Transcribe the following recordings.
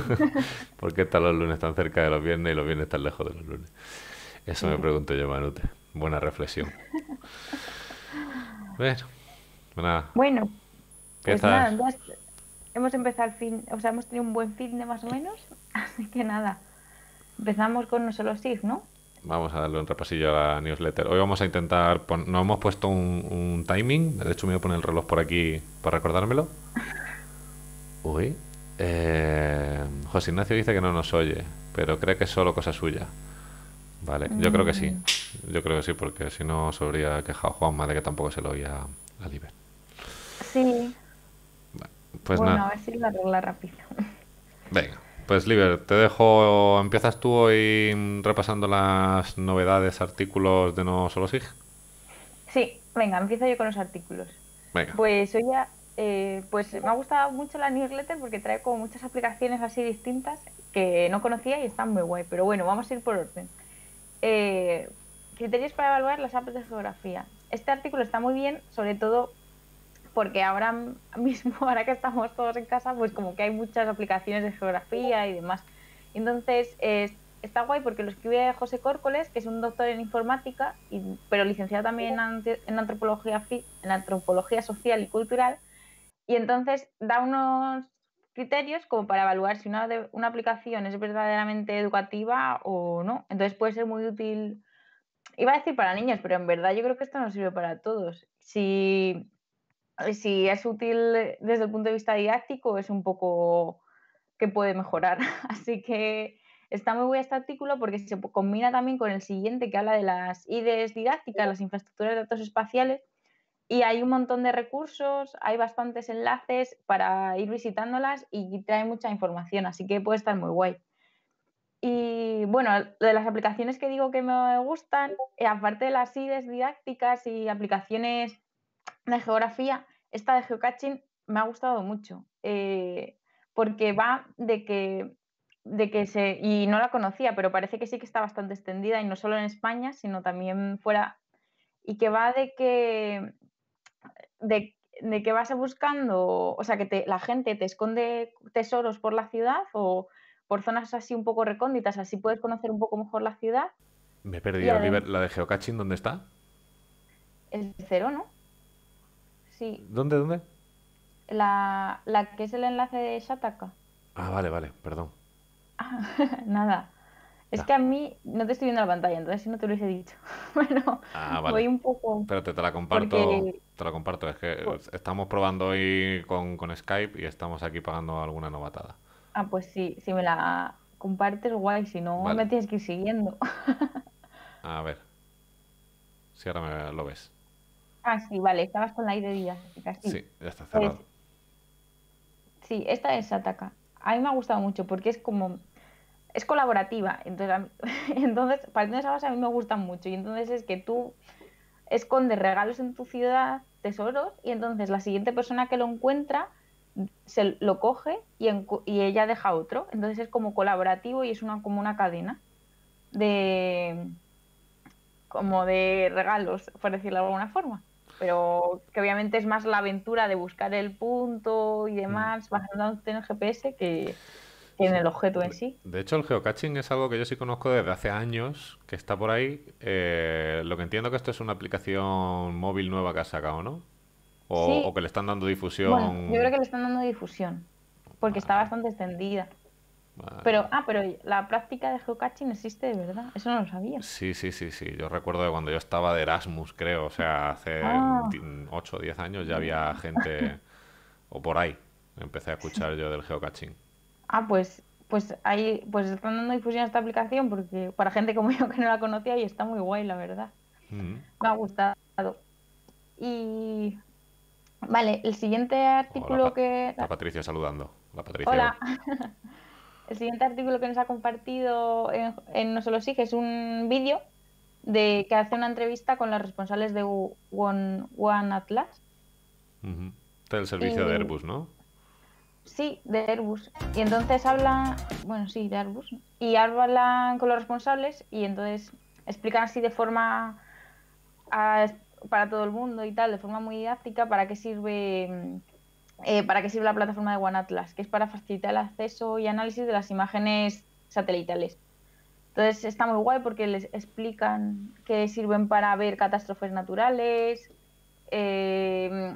¿Por qué están los lunes tan cerca de los viernes y los viernes tan lejos de los lunes? Eso me pregunto yo, Manute. Buena reflexión. Bueno, pues Bueno, pues hemos empezado el fin, o sea, hemos tenido un buen fin de más o menos, así que nada. Empezamos con no solo SIG, ¿no? Vamos a darle un repasillo a la newsletter. Hoy vamos a intentar. No hemos puesto un, un timing. De hecho, me voy a poner el reloj por aquí para recordármelo. Uy, eh, José Ignacio dice que no nos oye, pero cree que es solo cosa suya. Vale, yo creo que sí. Mm. Yo creo que sí, porque si no se habría quejado Juanma de que tampoco se lo oía a Liber. Sí. Pues bueno, a ver si lo arregla rápido. Venga, pues Liber, te dejo. ¿Empiezas tú hoy repasando las novedades, artículos de No Solo SIG? Sí, venga, empiezo yo con los artículos. Venga. Pues hoy ya eh, pues me ha gustado mucho la newsletter porque trae como muchas aplicaciones así distintas que no conocía y están muy guay. Pero bueno, vamos a ir por orden. Eh, criterios para evaluar las apps de geografía. Este artículo está muy bien, sobre todo porque ahora mismo, ahora que estamos todos en casa, pues como que hay muchas aplicaciones de geografía y demás. Entonces, está guay porque lo escribe José Córcoles, que es un doctor en informática, pero licenciado también en antropología, en antropología social y cultural y entonces da unos criterios como para evaluar si una, una aplicación es verdaderamente educativa o no. Entonces puede ser muy útil, iba a decir para niños, pero en verdad yo creo que esto nos sirve para todos. Si, si es útil desde el punto de vista didáctico, es un poco que puede mejorar. Así que está muy bueno este artículo porque se combina también con el siguiente que habla de las ideas didácticas, las infraestructuras de datos espaciales, y hay un montón de recursos, hay bastantes enlaces para ir visitándolas y trae mucha información, así que puede estar muy guay. Y bueno, de las aplicaciones que digo que me gustan, eh, aparte de las IDES didácticas y aplicaciones de geografía, esta de geocaching me ha gustado mucho, eh, porque va de que, de que se, y no la conocía, pero parece que sí que está bastante extendida, y no solo en España, sino también fuera, y que va de que de, de que vas buscando, o sea, que la gente te esconde tesoros por la ciudad o por zonas así un poco recónditas, así puedes conocer un poco mejor la ciudad. Me he perdido, ¿la de geocaching dónde está? El cero, ¿no? Sí. ¿Dónde, dónde? La, la que es el enlace de Shataka. Ah, vale, vale, perdón. Ah, nada. Es que a mí no te estoy viendo la pantalla, entonces si no te lo hubiese dicho. bueno, ah, voy un poco. Espérate, te la comparto. Te la comparto. Es que pues estamos probando hoy con, Skype y estamos aquí pagando alguna novatada. Ah, pues sí, si me la compartes, guay. Si no, me tienes que ir siguiendo. a ver. Si ahora me lo ves. Ah, sí, vale. Estabas con la idea. de día. Sí. ya está pues cerrado. Sí, esta es Ataca. A mí me ha gustado mucho porque es como es colaborativa. Entonces, entonces para esa base, a mí me gustan mucho. Y entonces es que tú escondes regalos en tu ciudad, tesoros, y entonces la siguiente persona que lo encuentra se lo coge y, ella deja otro. Entonces es como colaborativo y es una, como una cadena de como de regalos, por decirlo de alguna forma. Pero que obviamente es más la aventura de buscar el punto y mm. demás, bajando en el GPS que, en el objeto en sí. De hecho, el geocaching es algo que yo sí conozco desde hace años, que está por ahí. Eh, lo que entiendo que esto es una aplicación móvil nueva que ha sacado, ¿no? O, que le están dando difusión. yo creo que le están dando difusión, porque está ah. bastante extendida. Pero, ah, pero la práctica de geocaching existe de verdad, eso no lo sabía. Sí, sí, sí, sí. Yo recuerdo de cuando yo estaba de Erasmus, creo, o sea, hace 8 ah. o 10 años ya había gente, o por ahí, empecé a escuchar yo del geocaching ah, pues, pues ahí, pues están dando difusión a esta aplicación porque para gente como yo que no la conocía y está muy guay, la verdad. Mm. Me ha gustado. Y vale, el siguiente artículo que. La Patricia saludando. La Patricia. Hola. el siguiente artículo que nos ha compartido en, No Solo Sigue es un vídeo de que hace una entrevista con los responsables de One, One Atlas. servicio de eh, Airbus, ¿no? Sí, de Airbus. Y entonces habla, bueno, sí, de Airbus. Y hablan con los responsables y entonces explican así de forma para todo el mundo y tal, de forma muy didáctica, para qué sirve mm, eh, para qué sirve la plataforma de OneAtlas, que es para facilitar el acceso y análisis de las imágenes satelitales. Entonces está muy guay porque les explican que sirven para ver catástrofes naturales, eh,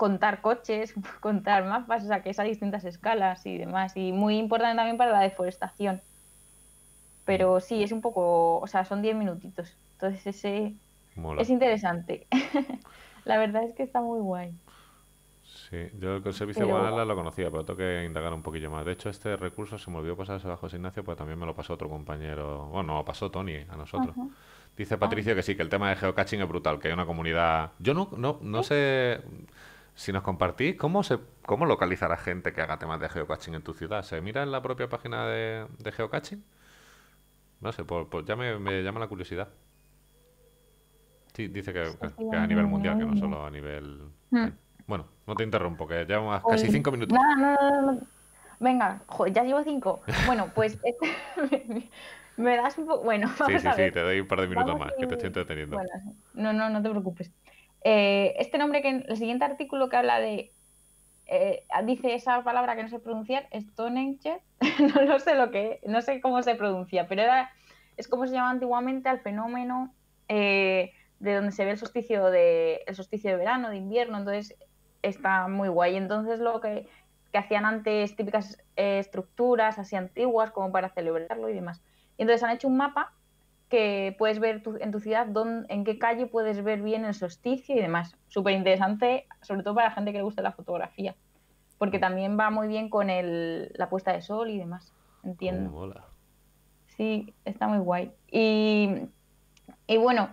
contar coches, contar mapas, o sea, que es a distintas escalas y demás. Y muy importante también para la deforestación. Pero sí, es un poco, o sea, son 10 minutitos. Entonces ese es interesante. la verdad es que está muy guay. Sí, yo el servicio Guadalajara lo conocía, pero tengo que indagar un poquillo más. De hecho, este recurso se me olvidó pasar a José Ignacio, pero también me lo pasó otro compañero. Bueno, pasó Tony a nosotros. Dice Patricio ah. que sí, que el tema de geocaching es brutal, que hay una comunidad. Yo no, no, no sé si nos compartís, ¿cómo, se, cómo localizar a gente que haga temas de geocaching en tu ciudad? ¿Se mira en la propia página de, geocaching? No sé, pues ya me, llama la curiosidad. Sí, dice que, a nivel mundial, que no solo a nivel... Hmm. Bueno, no te interrumpo, que llevamos casi pues, cinco minutos. No, no, Venga, ya llevo cinco. Bueno, pues este, me das un poco... Bueno, sí, sí, sí, te doy un par de minutos más, que te estoy entreteniendo. no, no, no te preocupes. Eh, este nombre que en el siguiente artículo que habla de eh, dice esa palabra que no sé pronunciar, Stonehenge, no, lo sé lo que, no sé cómo se pronuncia, pero era, es como se llama antiguamente al fenómeno eh, de donde se ve el solsticio de, el solsticio de verano, de invierno, entonces está muy guay. Entonces lo que, hacían antes típicas estructuras así antiguas como para celebrarlo y demás. Y entonces han hecho un mapa que puedes ver en tu ciudad dónde, en qué calle puedes ver bien el solsticio y demás. Súper interesante, sobre todo para la gente que le gusta la fotografía, porque también va muy bien con el, la puesta de sol y demás. Entiendo. Uh, sí, está muy guay. Y, bueno,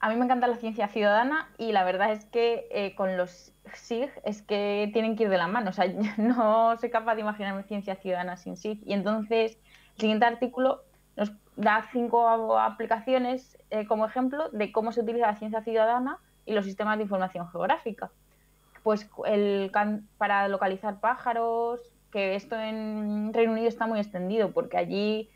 a mí me encanta la ciencia ciudadana y la verdad es que eh, con los SIG es que tienen que ir de la mano. O sea, no soy capaz de imaginarme ciencia ciudadana sin SIG. Y entonces, el siguiente artículo nos da cinco aplicaciones eh, como ejemplo de cómo se utiliza la ciencia ciudadana y los sistemas de información geográfica. Pues el para localizar pájaros, que esto en Reino Unido está muy extendido, porque allí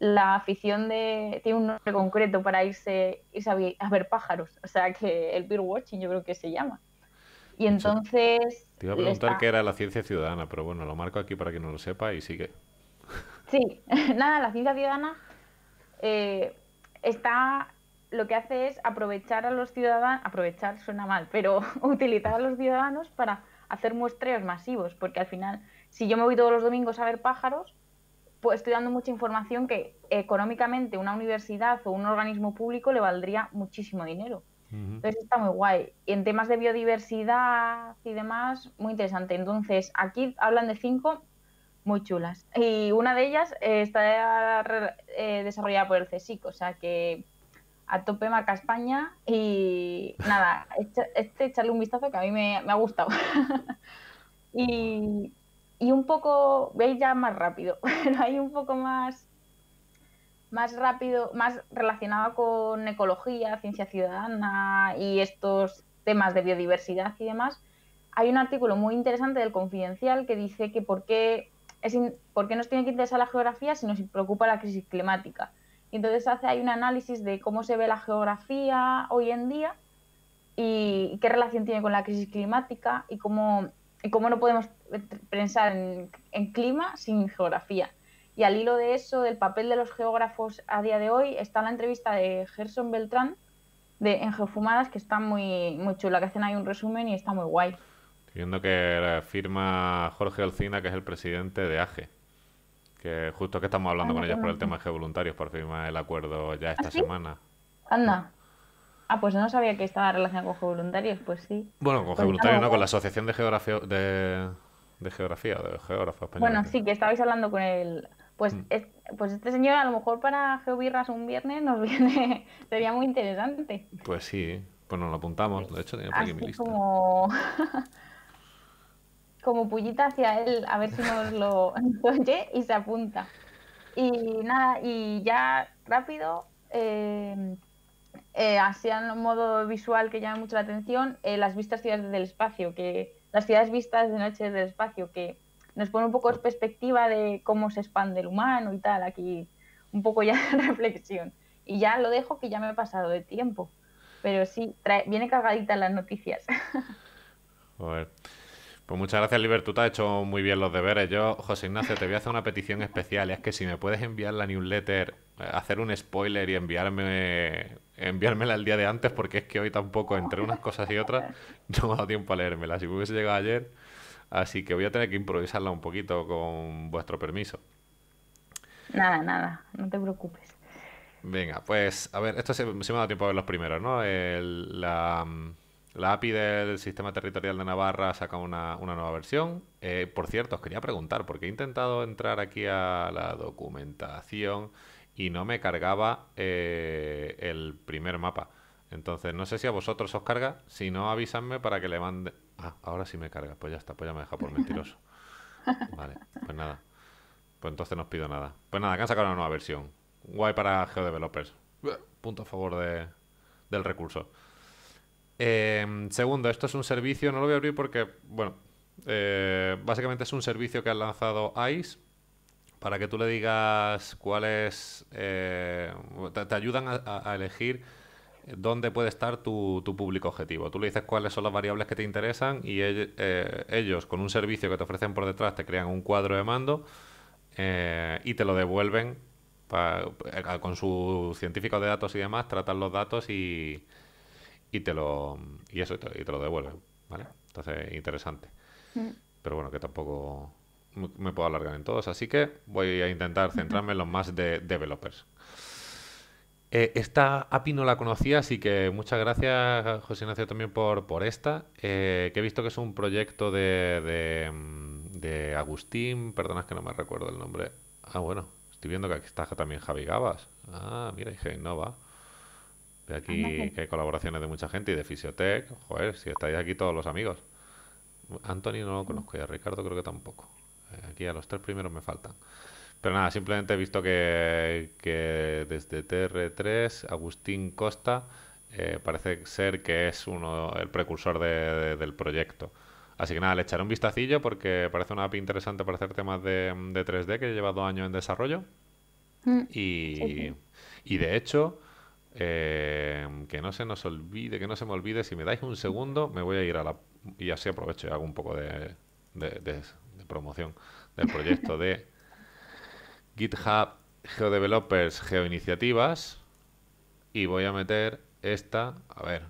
la afición de, tiene un nombre concreto para irse, a, ver pájaros, o sea que el beer watching yo creo que se llama. Y entonces... Te iba a preguntar qué era la ciencia ciudadana, pero bueno, lo marco aquí para que no lo sepa y sigue. Sí, nada, la ciencia ciudadana eh, está lo que hace es aprovechar a los ciudadanos, aprovechar suena mal, pero utilizar a los ciudadanos para hacer muestreos masivos, porque al final, si yo me voy todos los domingos a ver pájaros, pues estoy dando mucha información que económicamente una universidad o un organismo público le valdría muchísimo dinero. Entonces está muy guay. Y en temas de biodiversidad y demás, muy interesante. Entonces, aquí hablan de cinco, muy chulas. Y una de ellas eh, está eh, desarrollada por el CSIC, o sea que a tope marca España y nada, este echarle un vistazo que a mí me, ha gustado. y, un poco, veis ya más rápido, pero hay un poco más más rápido, más relacionado con ecología, ciencia ciudadana y estos temas de biodiversidad y demás, hay un artículo muy interesante del Confidencial que dice que por qué ¿Por qué nos tiene que interesar la geografía si nos preocupa la crisis climática. Y entonces hace ahí un análisis de cómo se ve la geografía hoy en día y qué relación tiene con la crisis climática y cómo, cómo no podemos pensar en, clima sin geografía. Y al hilo de eso, del papel de los geógrafos a día de hoy, está la entrevista de Gerson Beltrán de En Geofumadas, que está muy, muy chula, que hacen ahí un resumen y está muy guay viendo que firma Jorge Alcina, que es el presidente de AGE. Que justo que estamos hablando ah, con ellos por el tema de geovoluntarios, voluntarios, por firmar el acuerdo ya ¿Ah, esta semana. Anda. Ah, pues no sabía que estaba relacionado con geovoluntarios, pues sí. Bueno, con pues geovoluntarios, no, con la Asociación de Geografía, de, Geografía, de Geógrafos Bueno, sí, que estabais hablando con él. Pues, mm. pues este señor a lo mejor para Geovirras un viernes nos viene... sería muy interesante. Pues sí, pues nos lo apuntamos, de hecho tiene por aquí mi como como pullita hacia él a ver si nos lo oye y se apunta. Y nada, y ya rápido, eh, eh así en un modo visual que llama mucho la atención, eh, las vistas ciudades del espacio, que las ciudades vistas de noche del espacio, que nos pone un poco perspectiva de cómo se expande el humano y tal, aquí un poco ya de reflexión. Y ya lo dejo que ya me he pasado de tiempo. Pero sí, viene cargadita las noticias. Joder. Pues muchas gracias, Liber. Tú te has hecho muy bien los deberes. Yo, José Ignacio, te voy a hacer una petición especial. Es que si me puedes enviar la newsletter, eh, hacer un spoiler y enviarme enviármela el día de antes, porque es que hoy tampoco, entre unas cosas y otras, no me ha dado tiempo a leérmela. Si hubiese llegado ayer, así que voy a tener que improvisarla un poquito con vuestro permiso. Nada, nada, no te preocupes. Venga, pues a ver, esto se, me ha dado tiempo a ver los primeros, ¿no? la mm, la API del Sistema Territorial de Navarra saca una, una nueva versión. Eh, por cierto, os quería preguntar, porque he intentado entrar aquí a la documentación y no me cargaba eh, el primer mapa. Entonces, no sé si a vosotros os carga. Si no, avísadme para que le mande. Ah, ahora sí me carga. Pues ya está, pues ya me deja por mentiroso. Vale, pues nada. Pues entonces no os pido nada. Pues nada, que han sacado una nueva versión. Guay para GeoDevelopers. Punto a favor de, del recurso. Eh, segundo, esto es un servicio, no lo voy a abrir porque, bueno, eh, básicamente es un servicio que ha lanzado ICE para que tú le digas cuáles eh, te, ayudan a, elegir dónde puede estar tu, público objetivo. Tú le dices cuáles son las variables que te interesan y eh, ellos con un servicio que te ofrecen por detrás te crean un cuadro de mando y te lo devuelven con su científico de datos y demás, tratan los datos y, y te lo y eso y te, lo devuelve ¿vale? Entonces, interesante. Mm. Pero bueno, que tampoco me, puedo alargar en todos, así que voy a intentar centrarme en los más de developers. Eh, esta API no la conocía, así que muchas gracias, José Ignacio, también por, por esta, eh, que he visto que es un proyecto de, de, Agustín, perdona que no me recuerdo el nombre. Ah, bueno, estoy viendo que aquí está también Javi Gabas. Ah, mira, y va aquí que hay colaboraciones de mucha gente y de Fisiotech. Joder, si estáis aquí todos los amigos. Anthony no lo conozco y a Ricardo creo que tampoco. Eh, aquí a los tres primeros me faltan. Pero nada, simplemente he visto que, desde TR3, Agustín Costa eh, parece ser que es uno el precursor del proyecto. Así que nada, le echaré un vistacillo porque parece una app interesante para hacer temas de, 3D que lleva dos años en desarrollo. Mm. y de hecho, Em, que no se nos olvide, que no se me olvide. Si me dais un segundo, me voy a ir a la. Y así aprovecho y hago un poco de, promoción del proyecto de GitHub GeoDevelopers GeoIniciativas. Y voy a meter esta. A ver.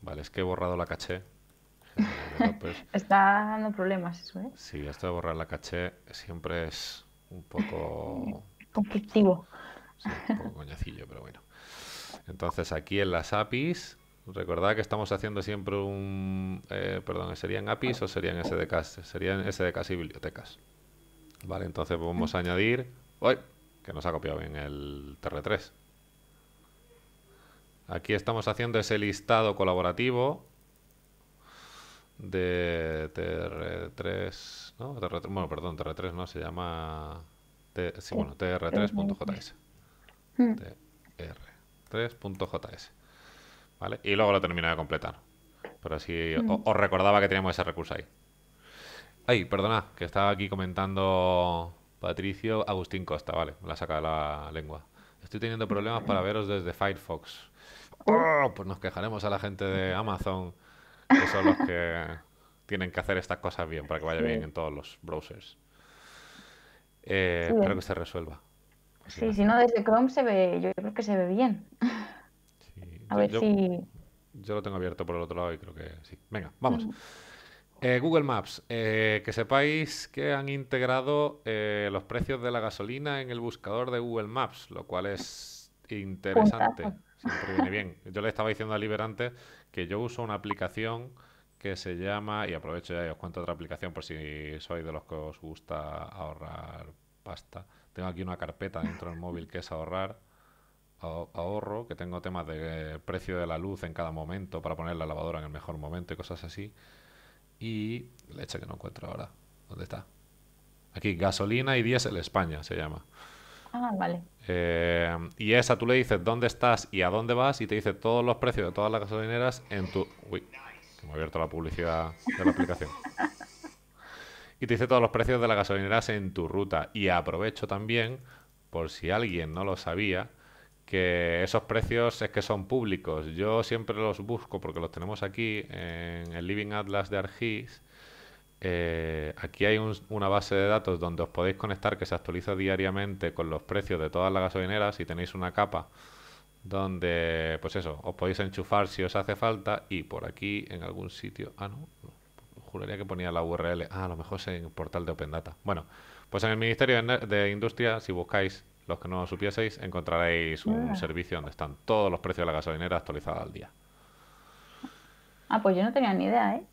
Vale, es que he borrado la caché. Está dando problemas eso, ¿eh? Sí, esto de borrar la caché siempre es un poco. conflictivo. un poco coñacillo, pero bueno. Entonces aquí en las APIs, recordad que estamos haciendo siempre un... Eh, perdón, ¿serían APIs o serían SDKs? Serían SDKs y bibliotecas. Vale, entonces vamos a añadir... ¡Uy! Que nos ha copiado bien el TR3. Aquí estamos haciendo ese listado colaborativo de TR3, ¿no? TR3, bueno, perdón, TR3 no, se llama... sí, bueno, TR3.js. TR 3.js. ¿Vale? Y luego lo terminé de completar. Pero así mm. os, recordaba que teníamos ese recurso ahí. Ay, perdona, que estaba aquí comentando Patricio Agustín Costa, vale, me la saca de la lengua. Estoy teniendo problemas para veros desde Firefox. Oh, pues nos quejaremos a la gente de Amazon, que son los que tienen que hacer estas cosas bien para que vaya bien en todos los browsers. Eh, espero que se resuelva. Sí, si no, desde Chrome se ve, yo creo que se ve bien. A yo, ver si. Yo lo tengo abierto por el otro lado y creo que sí. Venga, mm. vamos. Eh, Google Maps, eh, que sepáis que han integrado eh, los precios de la gasolina en el buscador de Google Maps, lo cual es interesante. Puntazo. bien. Yo le estaba diciendo a Liberante que yo uso una aplicación que se llama, y aprovecho ya y os cuento otra aplicación por si sois de los que os gusta ahorrar pasta, tengo aquí una carpeta dentro del móvil que es ahorrar, ahorro, que tengo temas de precio de la luz en cada momento para poner la lavadora en el mejor momento y cosas así. Y leche que no encuentro ahora. ¿Dónde está? Aquí, gasolina y diésel España se llama. Ah, vale. Eh, y esa tú le dices dónde estás y a dónde vas y te dice todos los precios de todas las gasolineras en tu... Uy, que me ha abierto la publicidad de la aplicación. y te dice todos los precios de las gasolineras en tu ruta. Y aprovecho también, por si alguien no lo sabía, que esos precios es que son públicos. Yo siempre los busco porque los tenemos aquí en el Living Atlas de Argis. Eh, aquí hay una base de datos donde os podéis conectar que se actualiza diariamente con los precios de todas las gasolineras y tenéis una capa donde, pues eso, os podéis enchufar si os hace falta y por aquí en algún sitio... Ah, no juraría que ponía la URL. Ah, a lo mejor es en el portal de Open Data. Bueno, pues en el Ministerio de Industria, si buscáis, los que no supieseis, encontraréis un ah. servicio donde están todos los precios de la gasolinera actualizados al día. Ah, pues yo no tenía ni idea, ¿eh?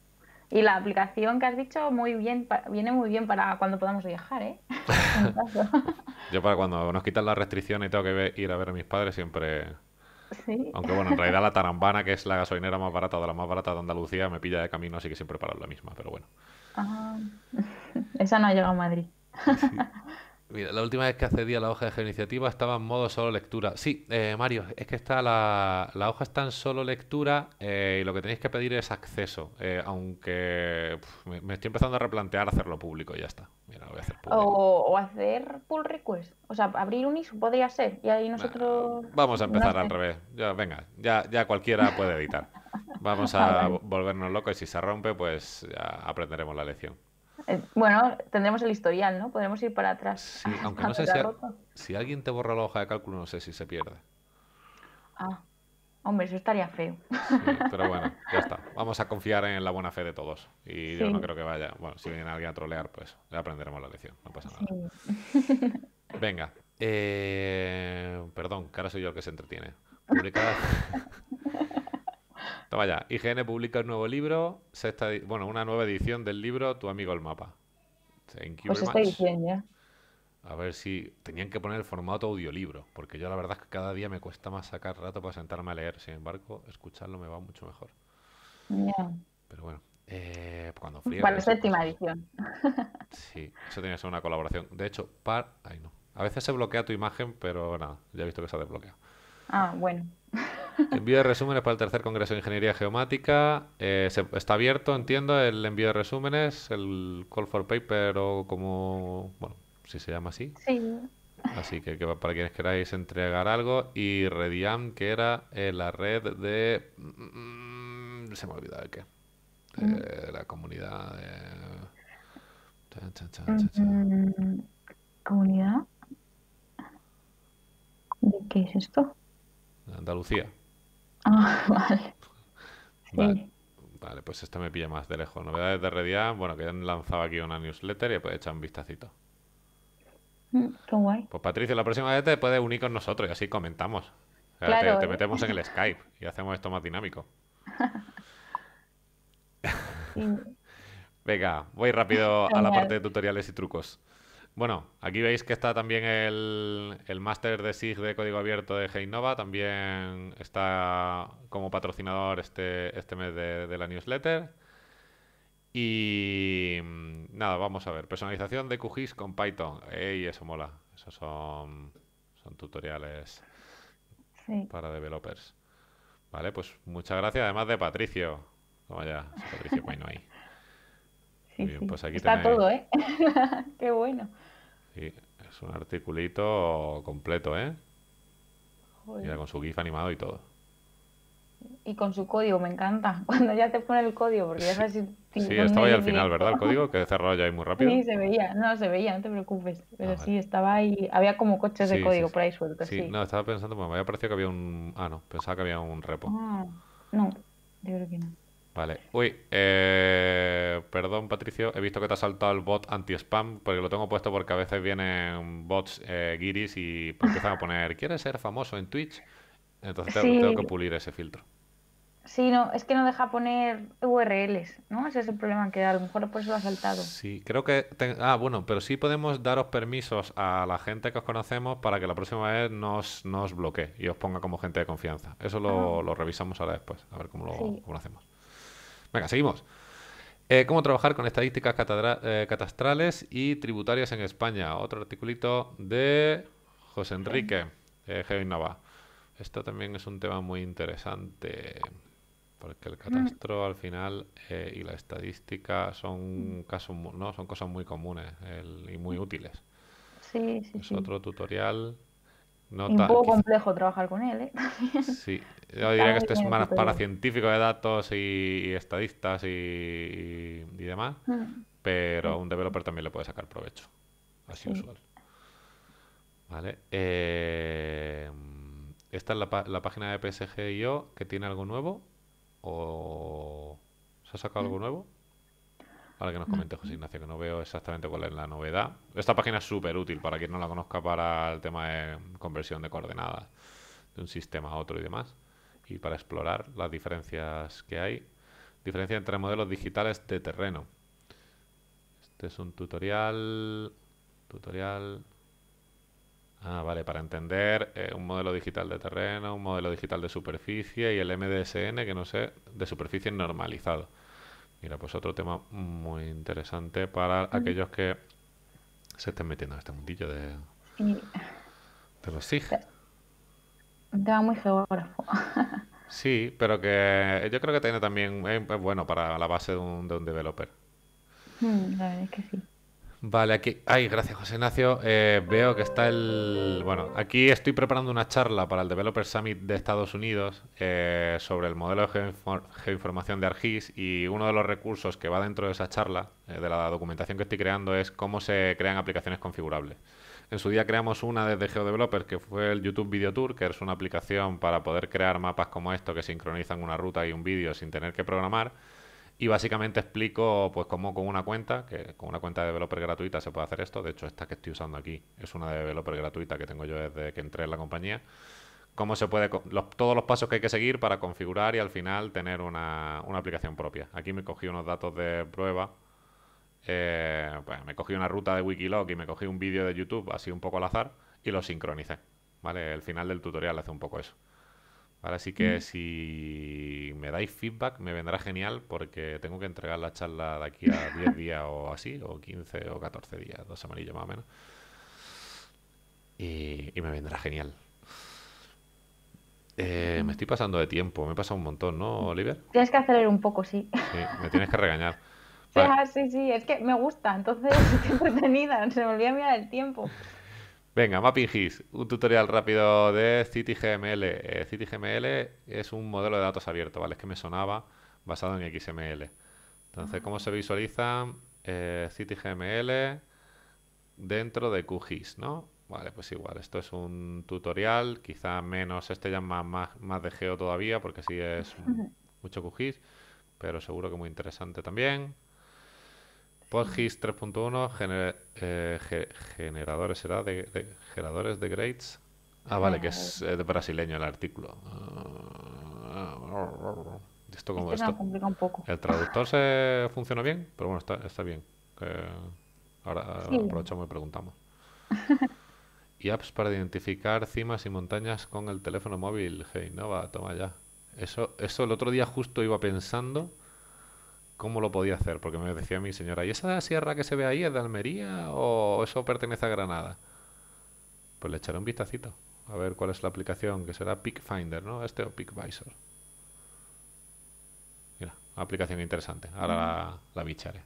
Y la aplicación que has dicho muy bien viene muy bien para cuando podamos viajar, ¿eh? yo para cuando nos quitan las restricciones y tengo que ir a ver a mis padres siempre aunque bueno, en realidad la Tarambana, que es la gasolinera más barata de la más barata de Andalucía, me pilla de camino, así que siempre paro la misma, pero bueno. Ah. esa no ha llegado a Madrid. Mira, la última vez que accedí a la hoja de iniciativa estaba en modo solo lectura. Sí, eh, Mario, es que está la, hoja está en solo lectura eh, y lo que tenéis que pedir es acceso, eh, aunque me, me, estoy empezando a replantear hacerlo público y ya está o, hacer pull request. O sea, abrir un ISO podría ser. Y ahí nosotros. vamos a empezar al revés. Ya, venga, ya, ya cualquiera puede editar. Vamos a, volvernos locos y si se rompe, pues ya aprenderemos la lección. Eh, bueno, tendremos el historial, ¿no? Podremos ir para atrás. aunque no sé si, si alguien te borra la hoja de cálculo, no sé si se pierde. Ah. Hombre, eso estaría feo. pero bueno, ya está. Vamos a confiar en la buena fe de todos. Y yo no creo que vaya. Bueno, si viene alguien a trolear, pues le aprenderemos la lección. No pasa nada. Venga. Eh, perdón, que ahora soy yo el que se entretiene. Publica. Toma ya. IGN publica un nuevo libro. Sexta... Bueno, una nueva edición del libro Tu amigo el mapa. Thank you pues very much. A ver si tenían que poner el formato audiolibro, porque yo la verdad es que cada día me cuesta más sacar rato para sentarme a leer. Sin embargo, escucharlo me va mucho mejor. Pero bueno, eh, cuando frío. Para la séptima edición. Sí, eso tenía que ser una colaboración. De hecho, par. Ay, no. A veces se bloquea tu imagen, pero nada, ya he visto que se ha desbloqueado. Ah, bueno. Envío de resúmenes para el tercer Congreso de Ingeniería Geomática. Eh, está abierto, entiendo, el envío de resúmenes, el call for paper o como. Bueno, si se llama así. Sí. Así que, para quienes queráis entregar algo. Y Rediam, que era eh, la red de... Mm, se me ha olvidado de qué. Mm. la comunidad de... Mm, ¿Comunidad? ¿De qué es esto? Andalucía. Ah, vale. vale. pues esto me pilla más de lejos. Novedades de Rediam, bueno, que han lanzado aquí una newsletter y pues echar un vistacito. Mm, pues Patricio, la próxima vez te puedes unir con nosotros y así comentamos. te, ¿eh? metemos en el Skype y hacemos esto más dinámico. Venga, voy rápido a la parte de tutoriales y trucos. Bueno, aquí veis que está también el, el máster de SIG de código abierto de Heinova. También está como patrocinador este, este mes de, de la newsletter. Y mm, nada, vamos a ver. Personalización de QGIS con Python. Ey, eso mola. Esos son, son tutoriales para developers. Vale, pues muchas gracias. Además de Patricio. Como ya, Patricio bueno ahí. Pues aquí Está todo, ¿eh? Qué bueno. es un articulito completo, ¿eh? Mira, con su GIF animado y todo y con su código, me encanta. Cuando ya te pone el código, porque ya sabes si... Sí, estaba ahí al final, ¿verdad? El código que cerrado ya ahí muy rápido. Sí, se veía, no, se veía, no te preocupes. Pero ah, sí, estaba ahí, había como coches de código por ahí sueltos. Sí, no, estaba pensando, pues, me había parecido que había un... Ah, no, pensaba que había un repo. Ah, no, yo creo que no. Vale. Uy, eh... perdón Patricio, he visto que te ha saltado el bot anti-spam porque lo tengo puesto porque a veces vienen bots eh, guiris y empiezan a poner, ¿quieres ser famoso en Twitch? Entonces tengo que pulir ese filtro. Sí, no, es que no deja poner URLs, ¿no? Ese es el problema que da, a lo mejor por eso lo ha saltado. Sí, creo que... Ah, bueno, pero sí podemos daros permisos a la gente que os conocemos para que la próxima vez nos os, bloquee y os ponga como gente de confianza. Eso lo, revisamos ahora después, a ver cómo lo, hacemos. Venga, seguimos. Eh, ¿Cómo trabajar con estadísticas eh, catastrales y tributarias en España? Otro articulito de José Enrique, eh, Geoinnova. Esto también es un tema muy interesante porque el mm. catastro al final eh, y la estadística son casos no son cosas muy comunes y muy mm. útiles sí, sí es otro tutorial no un poco complejo trabajar con él ¿eh? sí yo diría que este es más para científicos de datos y, estadistas y, demás mm. pero un developer también le puede sacar provecho así usual vale eh, ¿Esta es la, página de psg yo que tiene algo nuevo? ¿O se ha sacado algo mm. nuevo? para que nos comente José Ignacio, que no veo exactamente cuál es la novedad. Esta página es súper útil para quien no la conozca para el tema de conversión de coordenadas de un sistema a otro y demás. Y para explorar las diferencias que hay. Diferencia entre modelos digitales de terreno. Este es un tutorial. Tutorial. Ah, vale, para entender eh, un modelo digital de terreno, un modelo digital de superficie y el MDSN, que no sé, de superficie normalizado. Mira, pues otro tema muy interesante para aquellos que se estén metiendo en este mundillo de, de los SIG. Un tema muy geógrafo. Sí, pero que yo creo que tiene también, es eh, bueno para la base de un, de un developer. Mm, la verdad es que sí. Vale, aquí. Ay, gracias, José Ignacio. Eh, veo que está el. Bueno, aquí estoy preparando una charla para el Developer Summit de Estados Unidos eh, sobre el modelo de geoinformación de ARGIS. Y uno de los recursos que va dentro de esa charla, eh, de la documentación que estoy creando, es cómo se crean aplicaciones configurables. En su día creamos una desde GeoDeveloper, que fue el YouTube Video Tour, que es una aplicación para poder crear mapas como esto que sincronizan una ruta y un vídeo sin tener que programar. Y básicamente explico pues cómo con una cuenta, que con una cuenta de developer gratuita se puede hacer esto. De hecho, esta que estoy usando aquí es una de developer gratuita que tengo yo desde que entré en la compañía. Cómo se puede, todos los pasos que hay que seguir para configurar y al final tener una, aplicación propia. Aquí me cogí unos datos de prueba. Eh, pues, me cogí una ruta de WikiLog y me cogí un vídeo de YouTube así un poco al azar y lo sincronicé. ¿Vale? El final del tutorial hace un poco eso ahora sí que si me dais feedback me vendrá genial porque tengo que entregar la charla de aquí a 10 días o así, o 15 o 14 días, dos amarillos más o menos. Y, me vendrá genial. Eh, me estoy pasando de tiempo, me he pasado un montón, ¿no, Oliver? Tienes que acelerar un poco, sí. Sí, me tienes que regañar. Ah, sí, sí, es que me gusta, entonces estoy entretenida, se me olvida mirar el tiempo. Venga, Mapping His, un tutorial rápido de CityGML. Eh, CityGML es un modelo de datos abierto, ¿vale? Es que me sonaba basado en XML. Entonces, ¿cómo se visualiza eh, CityGML dentro de QGIS, no? Vale, pues igual, esto es un tutorial, quizá menos, este ya más, más, más de geo todavía, porque sí es mucho QGIS, pero seguro que muy interesante también. PostGIS 3.1, eh, generadores, ¿será? De, generadores de grades. Ah, vale, que es eh, de brasileño el artículo. Ah, esto como este El traductor se funciona bien, pero bueno, está, está bien. ahora aprovechamos y preguntamos. y apps para identificar cimas y montañas con el teléfono móvil. Hey, Nova, toma ya. Eso, eso el otro día justo iba pensando cómo lo podía hacer, porque me decía mi señora, ¿y esa sierra que se ve ahí es de Almería o eso pertenece a Granada? Pues le echaré un vistacito, a ver cuál es la aplicación, que será Peak Finder, ¿no? Este o Peak Visor. Mira, aplicación interesante, ahora la, la bicharé.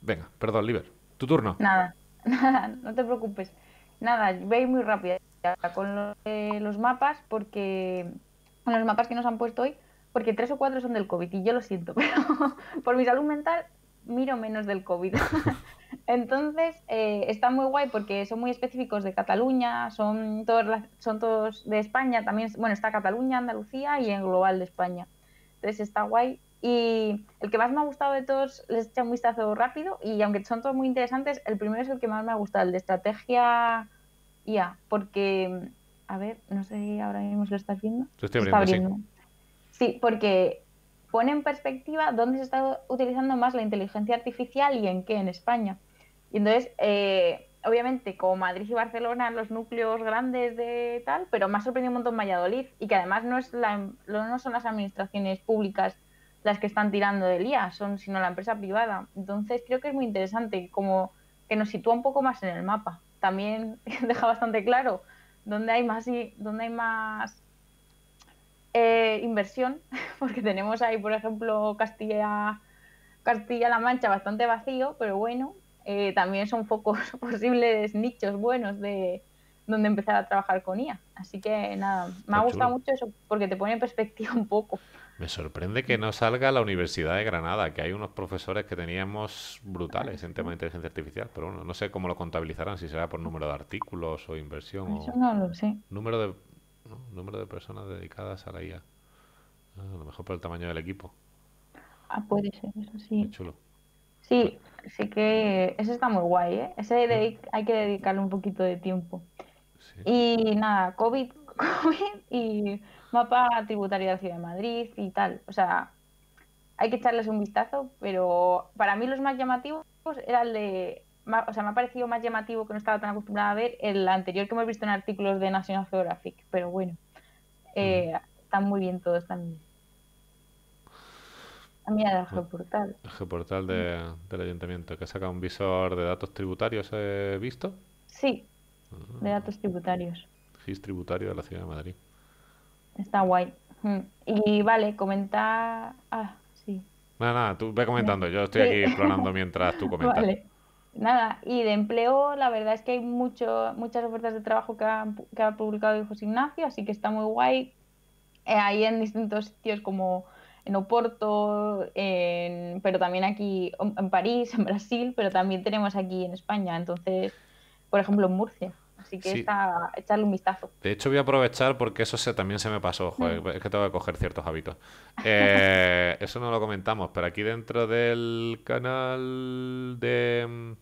Venga, perdón, Liber, tu turno. Nada, nada, no te preocupes. Nada, veis muy rápido con los, los mapas, porque con los mapas que nos han puesto hoy, porque tres o cuatro son del COVID y yo lo siento, pero por mi salud mental miro menos del COVID. Entonces, eh, está muy guay porque son muy específicos de Cataluña, son todos, son todos de España, también, bueno, está Cataluña, Andalucía y en global de España. Entonces, está guay. Y el que más me ha gustado de todos, les echa un vistazo rápido y aunque son todos muy interesantes, el primero es el que más me ha gustado, el de estrategia IA, porque, a ver, no sé ahora mismo lo estás viendo. estoy está abriendo. Sí, porque pone en perspectiva dónde se está utilizando más la inteligencia artificial y en qué en España. Y entonces, eh, obviamente, como Madrid y Barcelona, los núcleos grandes de tal, pero más sorprendido un montón Valladolid y que además no, es la, no son las administraciones públicas las que están tirando del IA, son sino la empresa privada. Entonces, creo que es muy interesante, como que nos sitúa un poco más en el mapa. También deja bastante claro dónde hay más, y, dónde hay más eh, inversión, porque tenemos ahí, por ejemplo, Castilla, Castilla-La Mancha bastante vacío, pero bueno, eh, también son pocos posibles nichos buenos de donde empezar a trabajar con IA. Así que nada, me ha gustado mucho eso porque te pone en perspectiva un poco. Me sorprende que no salga la Universidad de Granada, que hay unos profesores que teníamos brutales en tema de inteligencia artificial, pero bueno, no sé cómo lo contabilizarán, si será por número de artículos o inversión. Eso no lo sé. Número de Número de personas dedicadas a la IA. Ah, a lo mejor por el tamaño del equipo. Ah, puede ser, eso sí. Muy chulo. Sí, sí que eso está muy guay, ¿eh? Ese mm. hay que dedicarle un poquito de tiempo. Y nada, COVID, y mapa tributario de la Ciudad de Madrid y tal. O sea, hay que echarles un vistazo, pero para mí los más llamativos era el de o sea, me ha parecido más llamativo que no estaba tan acostumbrada a ver el anterior que hemos visto en artículos de National Geographic, pero bueno, mm. eh, están muy bien todos también. También ah, el mm. geoportal. El geoportal de, del ayuntamiento, que saca un visor de datos tributarios, ¿he visto? Sí, de ah. datos tributarios. GIS tributario de la Ciudad de Madrid. Está guay. Mm. Y vale, comenta... Ah, sí. Nada, nada, tú ve comentando, yo estoy aquí mientras tú comentas nada, y de empleo, la verdad es que hay mucho, muchas ofertas de trabajo que ha, que ha publicado José Ignacio, así que está muy guay. Eh, ahí en distintos sitios como en Oporto, en, pero también aquí en París, en Brasil, pero también tenemos aquí en España, entonces, por ejemplo, en Murcia. Así que está, echarle un vistazo. De hecho, voy a aprovechar porque eso también se me pasó. Joder, mm. Es que tengo que coger ciertos hábitos. Eh, eso no lo comentamos, pero aquí dentro del canal de mm,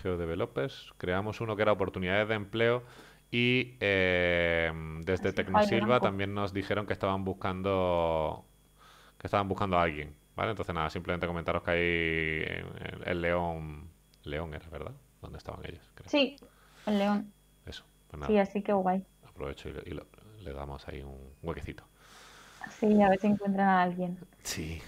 GeoDevelopers creamos uno que era oportunidades de empleo. Y eh, desde Tecnosilva también nos dijeron que estaban buscando que estaban buscando a alguien, ¿vale? Entonces nada, simplemente comentaros que ahí el, León, León era, ¿verdad? ¿Dónde estaban ellos? Sí, el León. Eso, pues Sí, así que guay. Aprovecho y, le, damos ahí un huequecito. Sí, a ver si encuentran a alguien. Sí.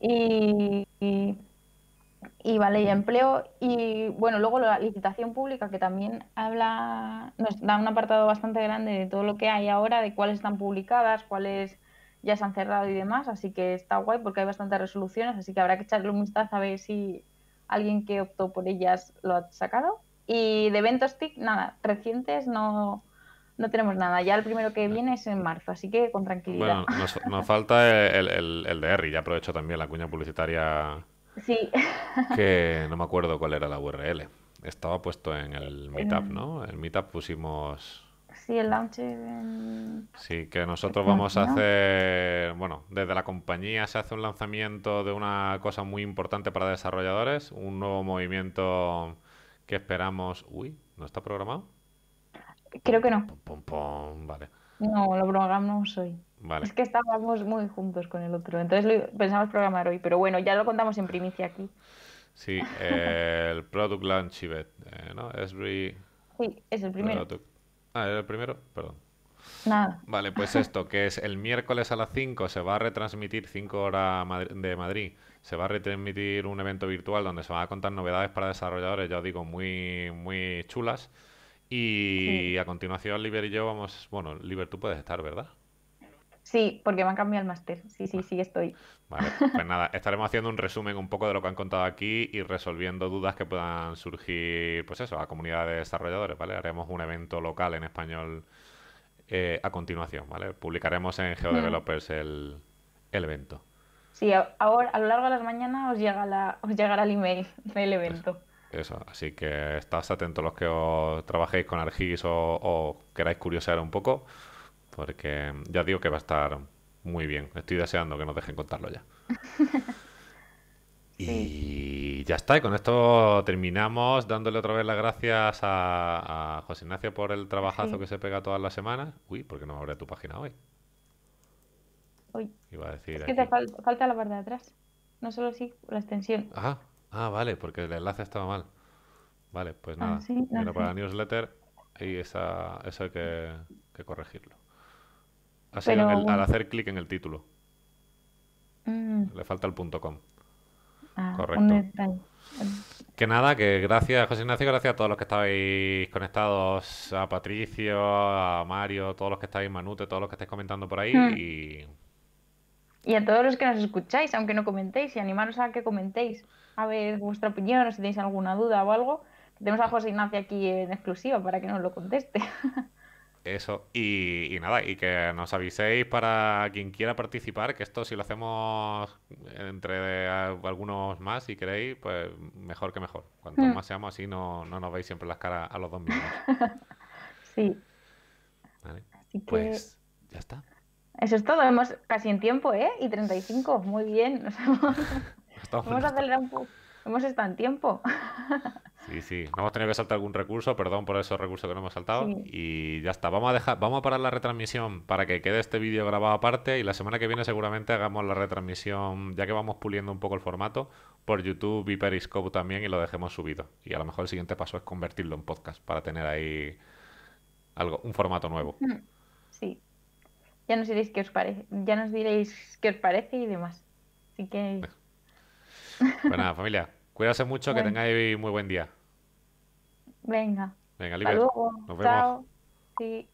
Y, y, vale, y empleo. Y bueno, luego la licitación pública, que también habla, nos da un apartado bastante grande de todo lo que hay ahora, de cuáles están publicadas, cuáles ya se han cerrado y demás. Así que está guay porque hay bastantes resoluciones, así que habrá que echarle un vistazo a ver si alguien que optó por ellas lo ha sacado. Y de eventos TIC, nada, recientes no, tenemos nada. Ya el primero que viene es en marzo, así que con tranquilidad. Bueno, nos, falta el, el, de Harry, ya aprovecho también la cuña publicitaria. Sí. Que no me acuerdo cuál era la URL. Estaba puesto en el Meetup, ¿no? El Meetup pusimos. Sí, el launcher. En... Sí, que nosotros vamos a hacer. Bueno, desde la compañía se hace un lanzamiento de una cosa muy importante para desarrolladores, un nuevo movimiento que esperamos. Uy, ¿no está programado? Creo que no. Pom, pom, vale. No, lo programamos hoy. Vale. Es que estábamos muy juntos con el otro, entonces pensamos programar hoy, pero bueno, ya lo contamos en primicia aquí. Sí, el Product Launch Event, eh, ¿no? Sí, es el primero. Ah, era el primero, perdón. Nada. Vale, pues esto, que es el miércoles a las 5, se va a retransmitir 5 horas de Madrid se va a retransmitir un evento virtual donde se van a contar novedades para desarrolladores, ya digo, muy, muy chulas. Y a continuación, Liber y yo vamos. Bueno, Liber, tú puedes estar, ¿verdad? Sí, porque me han cambiado el máster. Sí, sí, sí, estoy. Vale, pues nada, estaremos haciendo un resumen un poco de lo que han contado aquí y resolviendo dudas que puedan surgir, pues eso, a comunidad de desarrolladores, ¿vale? Haremos un evento local en español eh, a continuación, ¿vale? Publicaremos en GeoDevelopers el evento. Sí, ahora, a lo largo de las mañanas os, llega la, os llegará el email del evento. Eso, así que estás atentos los que os trabajéis con Argis o, queráis curiosear un poco, porque ya digo que va a estar muy bien. Estoy deseando que nos dejen contarlo ya. Y ya está, y con esto terminamos dándole otra vez las gracias a, José Ignacio por el trabajazo que se pega todas las semanas. Uy, porque no me abre tu página hoy? Iba a decir que te falta la parte de atrás. No solo sí, la extensión. Ah, ah, vale, porque el enlace estaba mal. Vale, pues ah, nada. Mira para la newsletter y esa, eso hay que, que corregirlo. al hacer clic en el título. Mm. Le falta el com. Ah, Correcto. Que nada, que gracias José Ignacio, gracias a todos los que estáis conectados, a Patricio, a Mario, todos los que estáis, Manute, todos los que estáis comentando por ahí mm. y y a todos los que nos escucháis, aunque no comentéis, y animaros a que comentéis, a ver vuestra opinión o si tenéis alguna duda o algo. Tenemos a José Ignacio aquí en exclusiva para que nos lo conteste. Eso, y, nada, y que nos aviséis para quien quiera participar, que esto si lo hacemos entre algunos más, si queréis, pues mejor que mejor. Cuanto mm. más seamos así, no, no, nos veis siempre las caras a los dos mismos. sí. Vale. Pues ya está. Eso es todo, hemos casi en tiempo, ¿eh? Y 35, muy bien. Nos hemos, hemos acelerado un poco. Hemos estado en tiempo. Sí, sí. No hemos tenido que saltar algún recurso, perdón por esos recursos que no hemos saltado. Y ya está. Vamos a dejar, vamos a parar la retransmisión para que quede este vídeo grabado aparte. Y la semana que viene seguramente hagamos la retransmisión, ya que vamos puliendo un poco el formato, por YouTube y Periscope también, y lo dejemos subido. Y a lo mejor el siguiente paso es convertirlo en podcast para tener ahí algo, un formato nuevo. Mm, sí ya nos diréis qué os parece, ya nos diréis qué os parece y demás. Así que. Bueno, pues, pues nada, familia, cuídense mucho, que tengáis muy buen día. Venga. Venga, luego. Nos vemos. Chao. Sí.